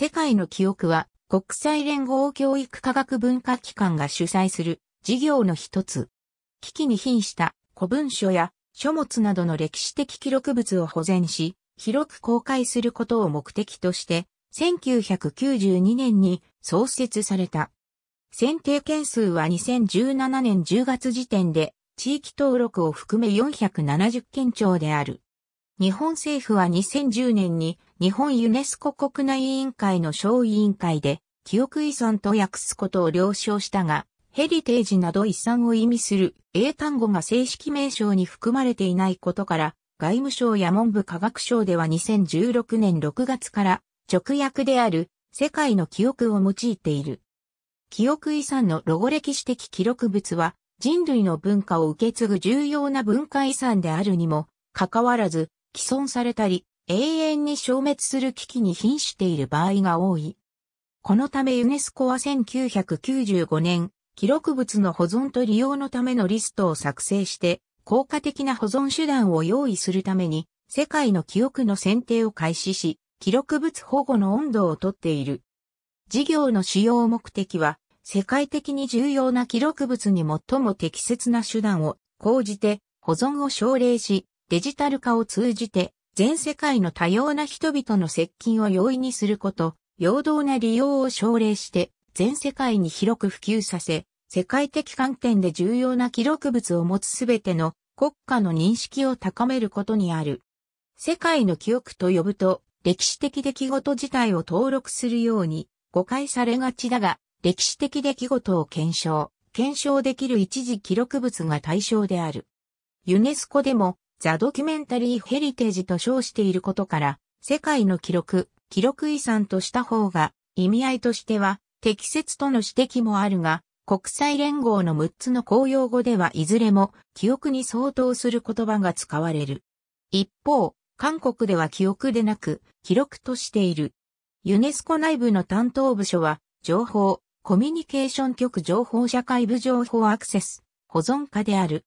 世界の記憶は国際連合教育科学文化機関が主催する事業の一つ。危機に瀕した古文書や書物などの歴史的記録物を保全し、広く公開することを目的として、1992年に創設された。選定件数は2017年10月時点で、地域登録を含め470件超である。日本政府は2010年に日本ユネスコ国内委員会の小委員会で記憶遺産と訳すことを了承したが、ヘリテージなど遺産を意味する英単語が正式名称に含まれていないことから、外務省や文部科学省では2016年6月から直訳である世界の記憶を用いている。記憶遺産のロゴ歴史的記録物は人類の文化を受け継ぐ重要な文化遺産であるにも、かかわらず既存されたり、永遠に消滅する危機に瀕している場合が多い。このためユネスコは1995年、記録物の保存と利用のためのリストを作成して、効果的な保存手段を用意するために、世界の記憶の選定を開始し、記録物保護の温度をとっている。事業の主要目的は、世界的に重要な記録物に最も適切な手段を講じて保存を奨励し、デジタル化を通じて全世界の多様な人々の接近を容易にすること、陽動な利用を奨励して全世界に広く普及させ、世界的観点で重要な記録物を持つすべての国家の認識を高めることにある。世界の記憶と呼ぶと歴史的出来事自体を登録するように誤解されがちだが、歴史的出来事を検証、検証できる一時記録物が対象である。ユネスコでもザ・ドキュメンタリー・ヘリテージと称していることから、世界の記録、記録遺産とした方が、意味合いとしては、適切との指摘もあるが、国際連合の6つの公用語ではいずれも、記憶に相当する言葉が使われる。一方、韓国では記憶でなく、記録としている。ユネスコ内部の担当部署は、情報、コミュニケーション局情報社会部情報アクセス、保存課である。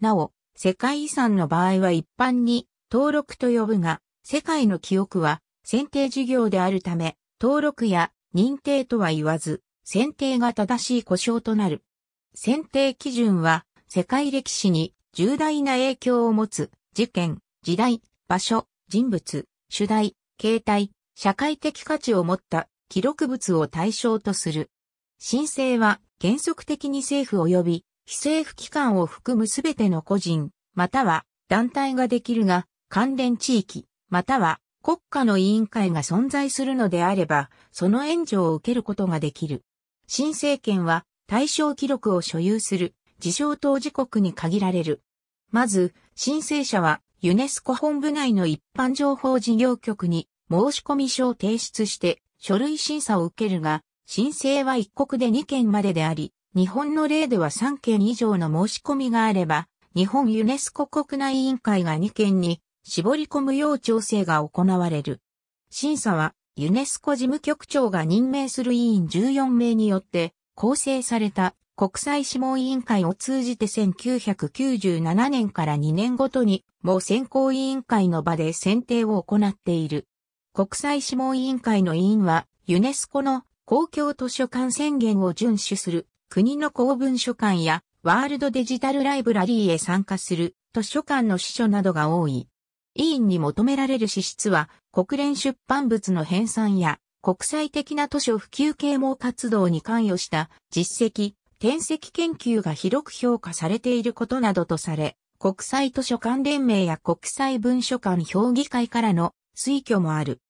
なお、世界遺産の場合は一般に登録と呼ぶが、世界の記憶は選定事業であるため、登録や認定とは言わず、選定が正しい故障となる。選定基準は、世界歴史に重大な影響を持つ事件、時代、場所、人物、主題、形態、社会的価値を持った記録物を対象とする。申請は原則的に政府及び非政府機関を含むすべての個人、または団体ができるが、関連地域、または国家の委員会が存在するのであれば、その援助を受けることができる。新政権は対象記録を所有する自称当事国に限られる。まず、申請者はユネスコ本部内の一般情報事業局に申込書を提出して書類審査を受けるが、申請は一国で2件までであり、日本の例では3件以上の申し込みがあれば、日本ユネスコ国内委員会が2件に絞り込むよう調整が行われる。審査は、ユネスコ事務局長が任命する委員14名によって構成された国際諮問委員会を通じて1997年から2年ごとにもう選考委員会の場で選定を行っている。国際諮問委員会の委員はユネスコの公共図書館宣言を遵守する国の公文書館やワールドデジタルライブラリーへ参加する図書館の司書などが多い。委員に求められる資質は国連出版物の編纂や国際的な図書普及啓蒙活動に関与した実績、転籍研究が広く評価されていることなどとされ、国際図書館連盟や国際文書館評議会からの推挙もある。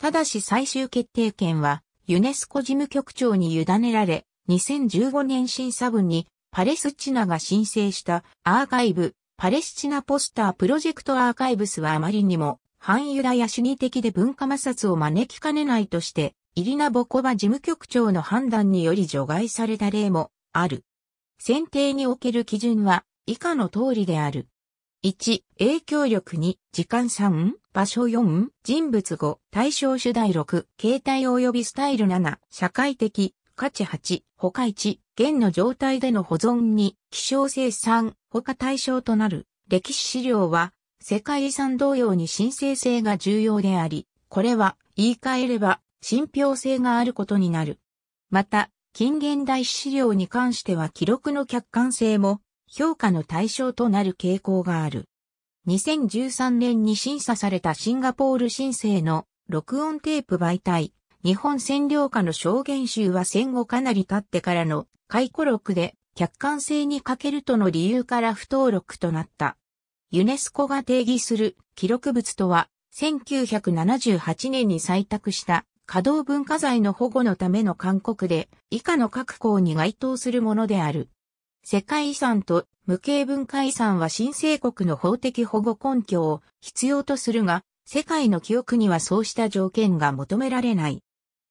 ただし最終決定権はユネスコ事務局長に委ねられ、2015年審査分にパレスチナが申請したアーカイブ、パレスチナポスタープロジェクトアーカイブスはあまりにも反ユダヤ主義的で文化摩擦を招きかねないとして、イリナ・ボコバ事務局長の判断により除外された例もある。選定における基準は以下の通りである。1、影響力2、時間3、場所4、人物5、対象主題6、形態及びスタイル7、社会的、価値8、保価1、現の状態での保存に、希少性3、保価対象となる、歴史資料は、世界遺産同様に申請性が重要であり、これは、言い換えれば、信憑性があることになる。また、近現代資料に関しては記録の客観性も評価の対象となる傾向がある。2013年に審査されたシンガポール申請の録音テープ媒体日本占領下の証言集は戦後かなり経ってからの回顧録で客観性に欠けるとの理由から不登録となった。ユネスコが定義する記録物とは、1978年に採択した稼働文化財の保護のための勧告で、以下の各項に該当するものである。世界遺産と無形文化遺産は新生国の法的保護根拠を必要とするが、世界の記憶にはそうした条件が求められない。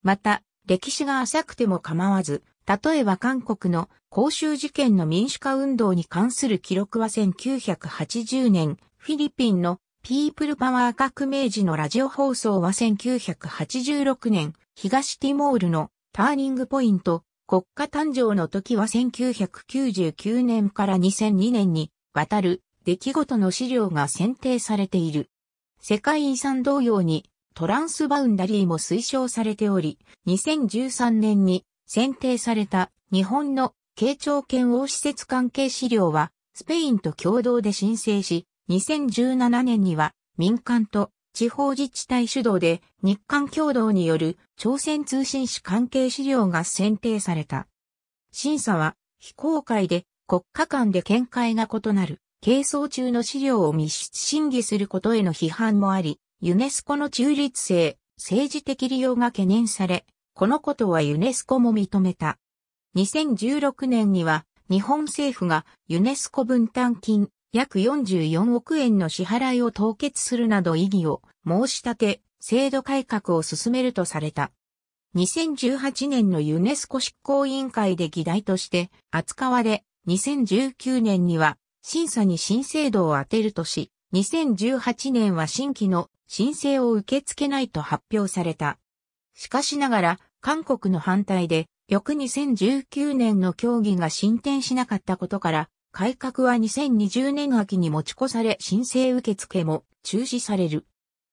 また、歴史が浅くても構わず、例えば韓国の公衆事件の民主化運動に関する記録は1980年、フィリピンのピープルパワー革命時のラジオ放送は1986年、東ティモールのターニングポイント、国家誕生の時は1999年から2002年にわたる出来事の資料が選定されている。世界遺産同様にトランスバウンダリーも推奨されており、2013年に選定された日本の慶長権王施設関係資料はスペインと共同で申請し、2017年には民間と地方自治体主導で日韓共同による朝鮮通信使関係資料が選定された。審査は非公開で国家間で見解が異なる、係争中の資料を密室審議することへの批判もあり、ユネスコの中立性、政治的利用が懸念され、このことはユネスコも認めた。2016年には日本政府がユネスコ分担金約44億円の支払いを凍結するなど意義を申し立て、制度改革を進めるとされた。2018年のユネスコ執行委員会で議題として扱われ、2019年には審査に新制度を当てるとし、2018年は新規の申請を受け付けないと発表された。しかしながら、韓国の反対で、翌2019年の協議が進展しなかったことから、改革は2020年秋に持ち越され申請受付も中止される。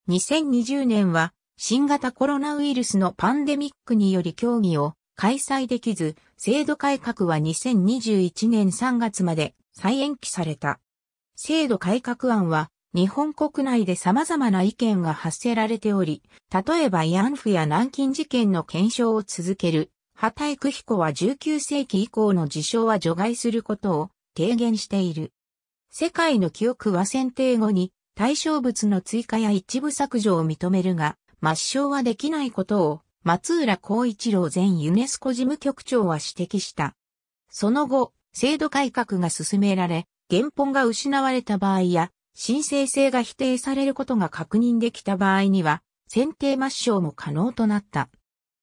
2020年は新型コロナウイルスのパンデミックにより協議を開催できず、制度改革は2021年3月まで再延期された。制度改革案は日本国内で様々な意見が発せられており、例えば慰安婦や南京事件の検証を続ける、イクヒ彦は19世紀以降の事象は除外することを提言している。世界の記憶は選定後に対象物の追加や一部削除を認めるが、抹消はできないことを松浦光一郎前ユネスコ事務局長は指摘した。その後、制度改革が進められ、原本が失われた場合や、申請性が否定されることが確認できた場合には、選定抹消も可能となった。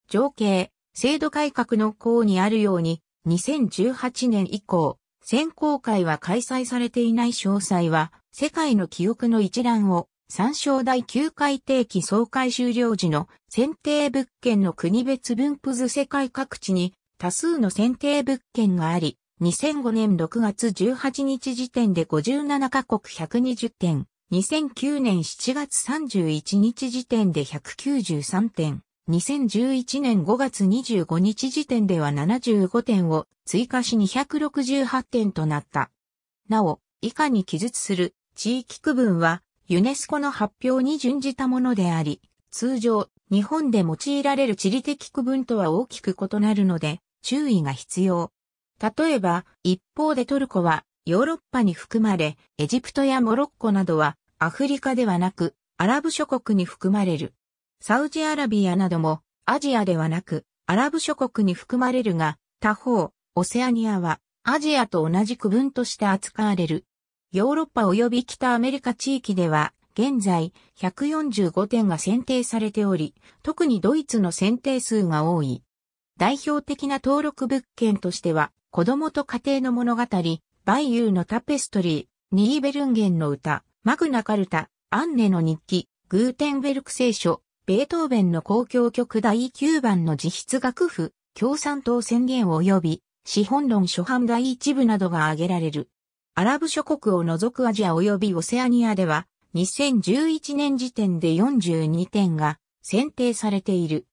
情景、制度改革の項にあるように、2018年以降、選考会は開催されていない詳細は、世界の記憶の一覧を、参照第9回定期総会終了時の選定物件の国別分布図世界各地に多数の選定物件があり、2005年6月18日時点で57カ国120点、2009年7月31日時点で193点、2011年5月25日時点では75点を追加し268点となった。なお、以下に記述する地域区分はユネスコの発表に準じたものであり、通常日本で用いられる地理的区分とは大きく異なるので注意が必要。例えば、一方でトルコはヨーロッパに含まれ、エジプトやモロッコなどはアフリカではなく、アラブ諸国に含まれる。サウジアラビアなどもアジアではなく、アラブ諸国に含まれるが、他方、オセアニアはアジアと同じ区分として扱われる。ヨーロッパ及び北アメリカ地域では、現在145点が選定されており、特にドイツの選定数が多い。代表的な登録物件としては、子供と家庭の物語、バイユーのタペストリー、ニーベルンゲンの歌、マグナカルタ、アンネの日記、グーテンベルク聖書、ベートーベンの公共曲第9番の自筆楽譜、共産党宣言及び、資本論初版第1部などが挙げられる。アラブ諸国を除くアジア及びオセアニアでは、2011年時点で42点が選定されている。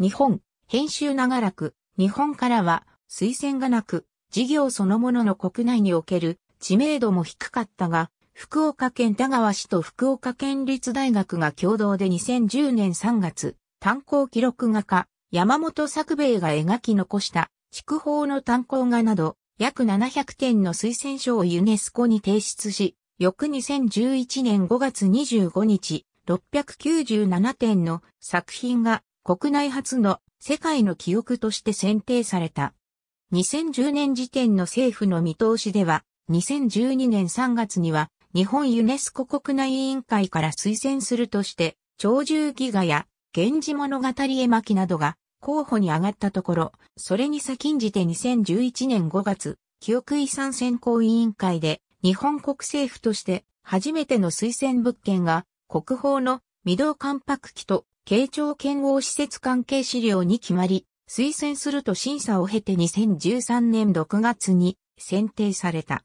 日本、編集長らく、日本からは、推薦がなく、事業そのものの国内における知名度も低かったが、福岡県田川市と福岡県立大学が共同で2010年3月、炭鉱記録画家、山本作兵衛が描き残した筑豊の炭鉱画など、約700点の推薦書をユネスコに提出し、翌2011年5月25日、697点の作品が国内初の世界の記憶として選定された。2010年時点の政府の見通しでは、2012年3月には、日本ユネスコ国内委員会から推薦するとして、鳥獣戯画や、源氏物語絵巻などが候補に上がったところ、それに先んじて2011年5月、記憶遺産選考委員会で、日本国政府として初めての推薦物件が、国宝の未動関白記と慶長剣王施設関係資料に決まり、推薦すると審査を経て2013年6月に選定された。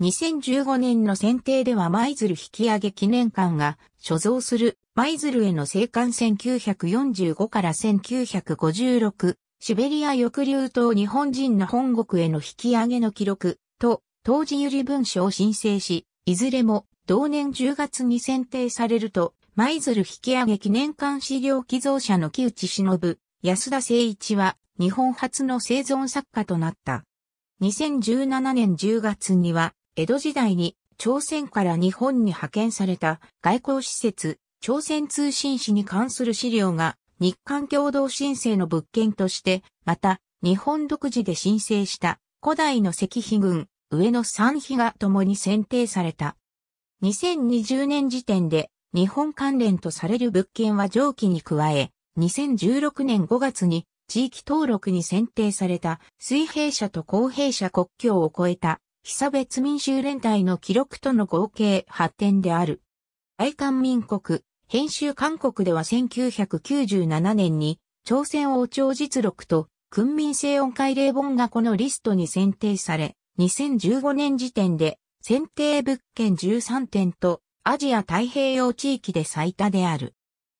2015年の選定では舞鶴引上げ記念館が所蔵する舞鶴への生還1945から1956シベリア抑留島日本人の本国への引き上げの記録と当時ゆり文書を申請し、いずれも同年10月に選定されると舞鶴引上げ記念館資料寄贈者の木内忍、安田誠一は日本初の生存作家となった。2017年10月には、江戸時代に朝鮮から日本に派遣された外交施設、朝鮮通信使に関する資料が日韓共同申請の物件として、また日本独自で申請した古代の石碑群、上野三碑が共に選定された。2020年時点で日本関連とされる物件は上記に加え、2016年5月に地域登録に選定された水平社と公平社国境を超えた被差別民衆連帯の記録との合計発展である。愛韓民国、編集韓国では1997年に朝鮮王朝実録と訓民性音会令本がこのリストに選定され、2015年時点で選定物件13点とアジア太平洋地域で最多である。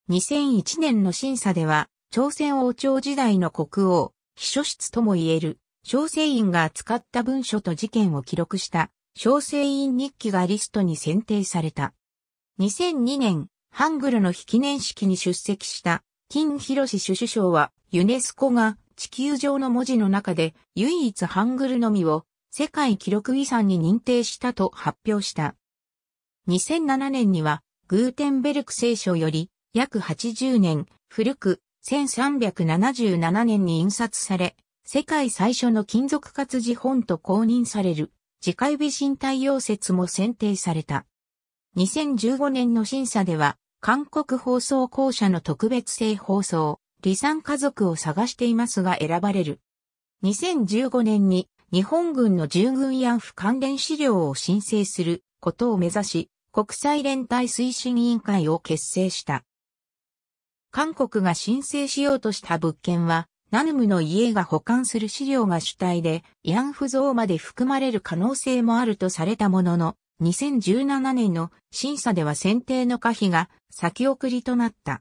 2001年の審査では、朝鮮王朝時代の国王、秘書室とも言える、小生院が扱った文書と事件を記録した、小生院日記がリストに選定された。2002年、ハングルの非記念式に出席した、金博士首相は、ユネスコが地球上の文字の中で唯一ハングルのみを世界記録遺産に認定したと発表した。2007年には、グーテンベルク聖書より、約80年、古く、1377年に印刷され、世界最初の金属活字本と公認される、次回美人対応説も選定された。2015年の審査では、韓国放送公社の特別性放送、離散家族を探していますが選ばれる。2015年に日本軍の従軍慰安婦関連資料を申請することを目指し、国際連帯推進委員会を結成した。韓国が申請しようとした物件は、ナヌムの家が保管する資料が主体で、慰安婦像まで含まれる可能性もあるとされたものの、2017年の審査では選定の可否が先送りとなった。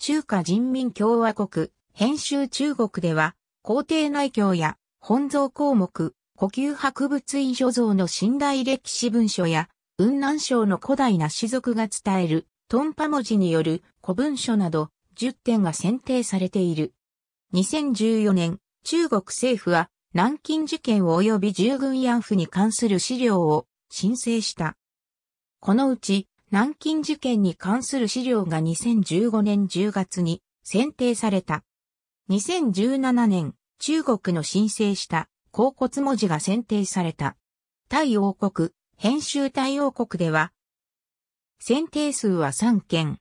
中華人民共和国、編集中国では、皇帝内教や本草項目、呼吸博物院所蔵の信頼歴史文書や、雲南省の古代な士族が伝える、トンパ文字による古文書など、10点が選定されている。2014年、中国政府は南京事件及び従軍慰安婦に関する資料を申請した。このうち、南京事件に関する資料が2015年10月に選定された。2017年、中国の申請した甲骨文字が選定された。対王国、編集対王国では、選定数は3件。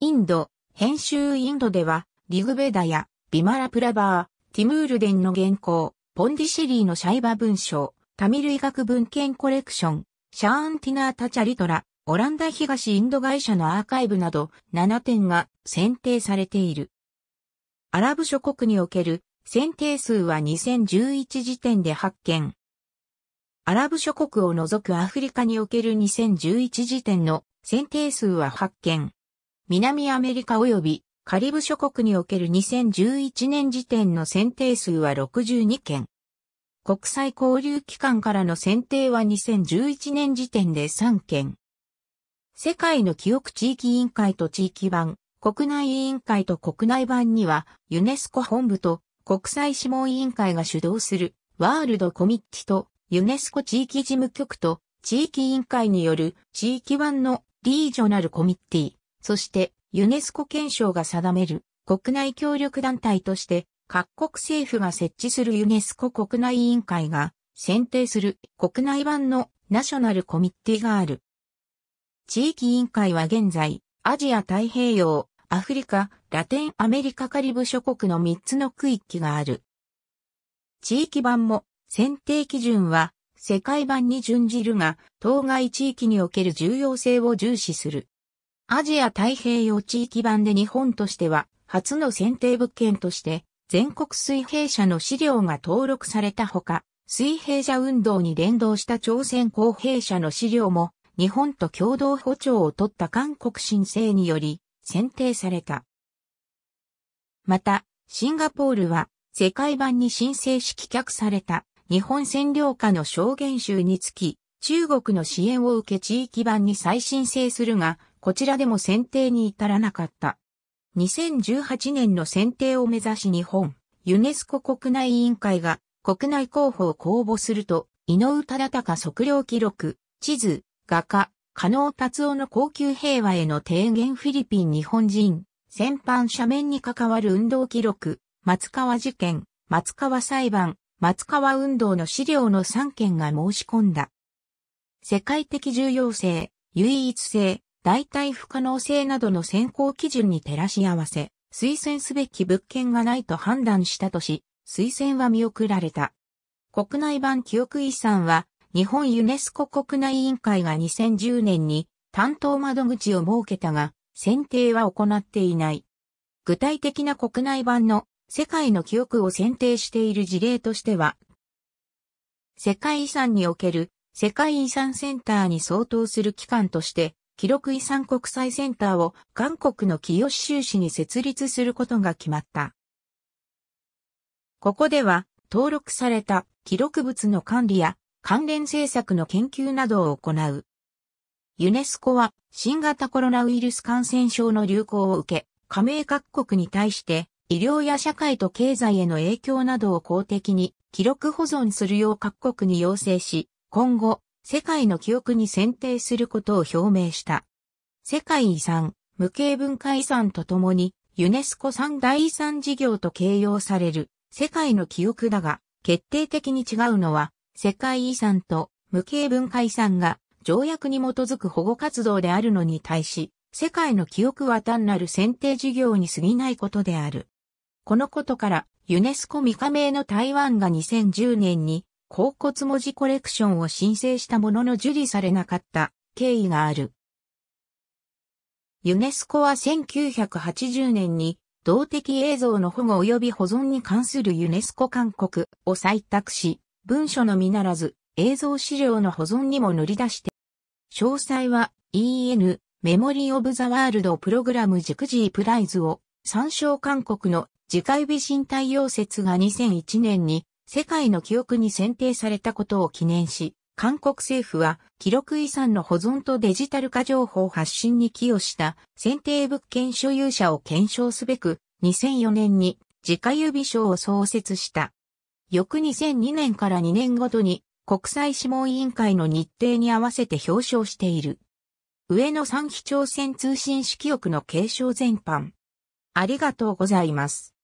インド、編集インドでは、リグベダやビマラプラバー、ティムールデンの原稿、ポンディシェリーのシャイバ文章、タミル医学文献コレクション、シャーンティナータチャリトラ、オランダ東インド会社のアーカイブなど7点が選定されている。アラブ諸国における選定数は2011時点で発見。アラブ諸国を除くアフリカにおける2011時点の選定数は発見。南アメリカ及びカリブ諸国における2011年時点の選定数は62件。国際交流機関からの選定は2011年時点で3件。世界の記憶地域委員会と地域版、国内委員会と国内版には、ユネスコ本部と国際諮問委員会が主導するワールドコミッティとユネスコ地域事務局と地域委員会による地域版のリージョナルコミッティ、そしてユネスコ憲章が定める国内協力団体として各国政府が設置するユネスコ国内委員会が選定する国内版のナショナルコミッティがある。地域委員会は現在、アジア太平洋、アフリカ、ラテンアメリカカリブ諸国の3つの区域がある。地域版も選定基準は世界版に準じるが、当該地域における重要性を重視する。アジア太平洋地域版で日本としては、初の選定物件として、全国水平社の資料が登録されたほか、水平社運動に連動した朝鮮公平社の資料も、日本と共同歩調を取った韓国申請により、選定された。また、シンガポールは、世界版に申請し棄却された、日本占領下の証言集につき、中国の支援を受け地域版に再申請するが、こちらでも選定に至らなかった。2018年の選定を目指し日本、ユネスコ国内委員会が国内候補を公募すると、井上忠敬測量記録、地図、画家、加納達夫の高級平和への提言フィリピン日本人、戦犯斜面に関わる運動記録、松川事件、松川裁判、松川運動の資料の3件が申し込んだ。世界的重要性、唯一性、代替不可能性などの選考基準に照らし合わせ、推薦すべき物件がないと判断したとし、推薦は見送られた。国内版記憶遺産は、日本ユネスコ国内委員会が2010年に担当窓口を設けたが、選定は行っていない。具体的な国内版の世界の記憶を選定している事例としては、世界遺産における世界遺産センターに相当する機関として記録遺産国際センターを韓国の清州市に設立することが決まった。ここでは登録された記録物の管理や関連政策の研究などを行う。ユネスコは新型コロナウイルス感染症の流行を受け、加盟各国に対して医療や社会と経済への影響などを公的に記録保存するよう各国に要請し、今後世界の記憶に選定することを表明した。世界遺産、無形文化遺産とともに、ユネスコ三大遺産事業と形容される世界の記憶だが、決定的に違うのは、世界遺産と無形文化遺産が条約に基づく保護活動であるのに対し、世界の記憶は単なる選定事業に過ぎないことである。このことから、ユネスコ未加盟の台湾が2010年に甲骨文字コレクションを申請したものの受理されなかった経緯がある。ユネスコは1980年に動的映像の保護及び保存に関するユネスコ勧告を採択し、文書のみならず映像資料の保存にも乗り出して、詳細は EN メモリー・オブ・ザ・ワールドプログラムジクジープライズを参照勧告の次回美人対応説が2001年に世界の記憶に選定されたことを記念し、韓国政府は記録遺産の保存とデジタル化情報発信に寄与した選定物件所有者を検証すべく2004年に自家指賞を創設した。翌2002年から2年ごとに国際諮問委員会の日程に合わせて表彰している。上野産非朝鮮通信支憶の継承全般。ありがとうございます。